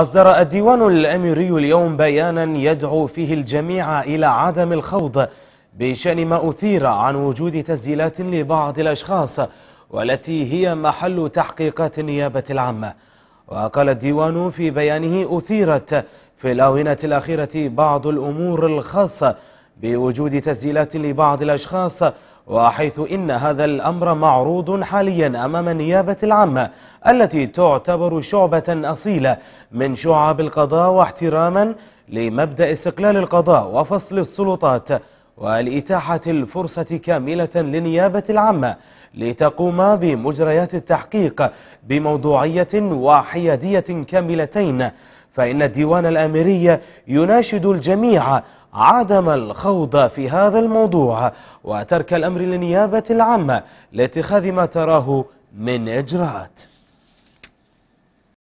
أصدر الديوان الأميري اليوم بيانا يدعو فيه الجميع إلى عدم الخوض بشأن ما أثير عن وجود تسجيلات لبعض الأشخاص والتي هي محل تحقيقات النيابة العامة وقال الديوان في بيانه أثيرت في الآونة الأخيرة بعض الأمور الخاصة بوجود تسجيلات لبعض الأشخاص وحيث إن هذا الأمر معروض حاليا أمام النيابة العامة التي تعتبر شعبة أصيلة من شعب القضاء واحتراما لمبدأ استقلال القضاء وفصل السلطات والإتاحة الفرصة كاملة للنيابة العامة لتقوم بمجريات التحقيق بموضوعية وحيادية كاملتين فإن الديوان الأميري يناشد الجميع عدم الخوض في هذا الموضوع وترك الأمر للنيابة العامة لاتخاذ ما تراه من إجراءات